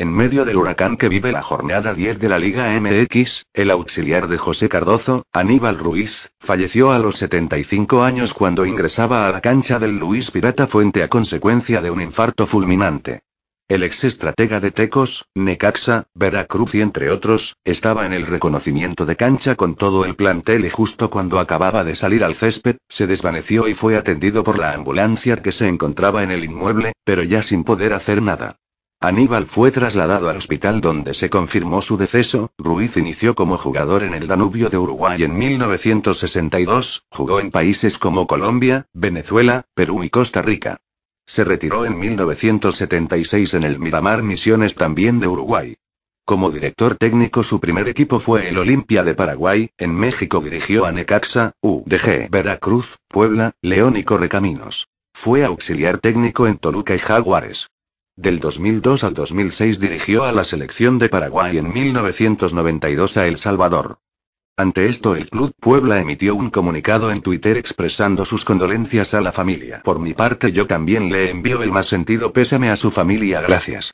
En medio del huracán que vive la jornada 10 de la Liga MX, el auxiliar de José Cardozo, Aníbal Ruiz, falleció a los 75 años cuando ingresaba a la cancha del Luis Pirata Fuente a consecuencia de un infarto fulminante. El ex estratega de Tecos, Necaxa, Veracruz y entre otros, estaba en el reconocimiento de cancha con todo el plantel y justo cuando acababa de salir al césped, se desvaneció y fue atendido por la ambulancia que se encontraba en el inmueble, pero ya sin poder hacer nada. Aníbal fue trasladado al hospital donde se confirmó su deceso, Ruiz inició como jugador en el Danubio de Uruguay en 1962, jugó en países como Colombia, Venezuela, Perú y Costa Rica. Se retiró en 1976 en el Miramar Misiones también de Uruguay. Como director técnico su primer equipo fue el Olimpia de Paraguay, en México dirigió a Necaxa, UDG, Veracruz, Puebla, León y Correcaminos. Fue auxiliar técnico en Toluca y Jaguares. Del 2002 al 2006 dirigió a la selección de Paraguay en 1992 a El Salvador. Ante esto el Club Puebla emitió un comunicado en Twitter expresando sus condolencias a la familia. Por mi parte yo también le envío el más sentido pésame a su familia, gracias.